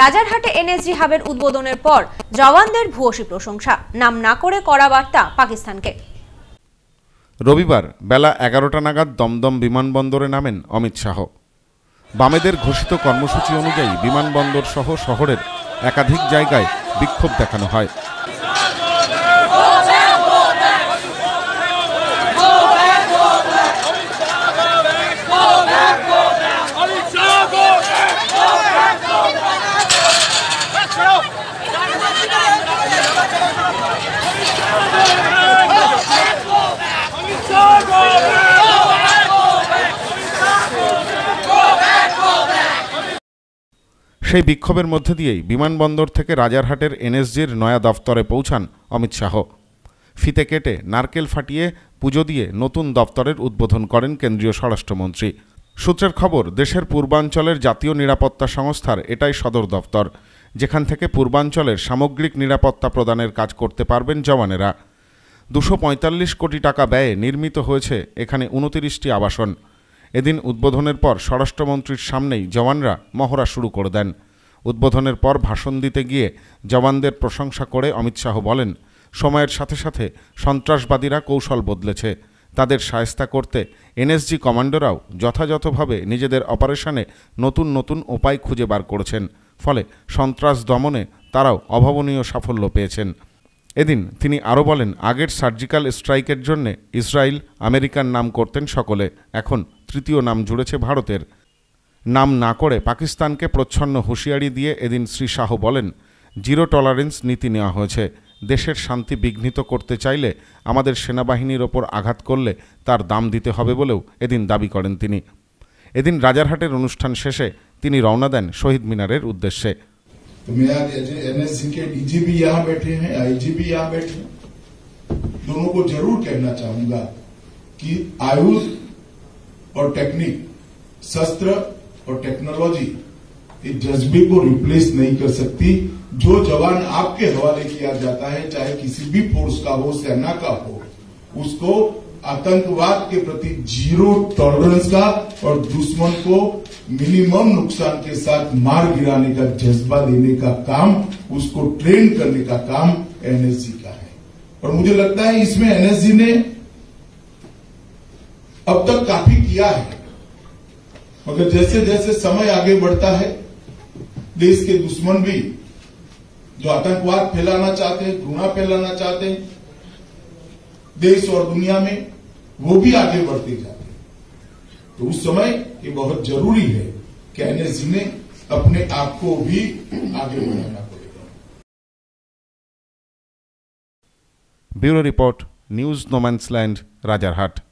রাজারহাটে NSG হাবের উদ্বোধনের পর জওয়ানদের ভূয়সী প্রশংসা নাম না করে করা বার্তা পাকিস্তানকে রবিবার বেলা এগারোটা নাগাদ দমদম বিমানবন্দরে নামেন অমিত শাহ বামেদের ঘোষিত কর্মসূচি অনুযায়ী বিমানবন্দর সহ শহরের একাধিক জায়গায় বিক্ষোভ দেখানো হয় সেই বিক্ষোভের মধ্যে দিয়েই বিমানবন্দর থেকে রাজারহাটের এনএসজির নয়া দফতরে পৌঁছান অমিত শাহ ফিতে কেটে নারকেল ফাটিয়ে পুজো দিয়ে নতুন দপ্তরের উদ্বোধন করেন কেন্দ্রীয় স্বরাষ্ট্রমন্ত্রী সূত্রের খবর দেশের পূর্বাঞ্চলের জাতীয় নিরাপত্তা সংস্থার এটাই সদর দপ্তর যেখান থেকে পূর্বাঞ্চলের সামগ্রিক নিরাপত্তা প্রদানের কাজ করতে পারবেন জওয়ানেরা দুশো কোটি টাকা ব্যয়ে নির্মিত হয়েছে এখানে উনতিরিশটি আবাসন এদিন উদ্বোধনের পর স্বরাষ্ট্রমন্ত্রীর সামনেই জওয়ানরা মহড়া শুরু করে দেন উদ্বোধনের পর ভাষণ দিতে গিয়ে জওয়ানদের প্রশংসা করে অমিত শাহ বলেন সময়ের সাথে সাথে সন্ত্রাসবাদীরা কৌশল বদলেছে তাদের সায়স্তা করতে এনএসজি কমান্ডোরাও যথাযথভাবে নিজেদের অপারেশনে নতুন নতুন উপায় খুঁজে বার করেছেন ফলে সন্ত্রাস দমনে তারাও অভাবনীয় সাফল্য পেয়েছেন এদিন তিনি আরও বলেন আগের সার্জিক্যাল স্ট্রাইকের জন্যে ইসরায়েল আমেরিকার নাম করতেন সকলে এখন তৃতীয় নাম জুড়েছে ভারতের নাম না করে পাকিস্তানকে প্রচ্ছন্ন হুঁশিয়ারি দিয়ে এদিন শ্রী শাহ বলেন জিরো টলারেন্স নীতি নেওয়া হয়েছে দেশের শান্তি বিঘ্নিত করতে চাইলে আমাদের সেনাবাহিনীর ওপর আঘাত করলে তার দাম দিতে হবে বলেও এদিন দাবি করেন তিনি এদিন রাজারহাটের অনুষ্ঠান শেষে তিনি রওনা দেন শহীদ মিনারের উদ্দেশ্যে e दोनों और टेक्निक शस्त्र और टेक्नोलॉजी इस जज्बे को रिप्लेस नहीं कर सकती जो जवान आपके हवाले किया जाता है चाहे किसी भी फोर्स का हो सेना का हो उसको आतंकवाद के प्रति जीरो टॉलरेंस का और दुश्मन को मिनिमम नुकसान के साथ मार गिराने का जज्बा देने का काम उसको ट्रेन करने का काम एनएसजी का है और मुझे लगता है इसमें एनएसजी ने अब तक काफी किया है मगर जैसे जैसे समय आगे बढ़ता है देश के दुश्मन भी जो आतंकवाद फैलाना चाहते हैं घृणा फैलाना चाहते हैं देश और दुनिया में वो भी आगे बढ़ते जाते हैं तो उस समय ये बहुत जरूरी है कि एनएसजी ने अपने आप को भी आगे बढ़ाना पड़ेगा bureau report news no man's land Rajarhat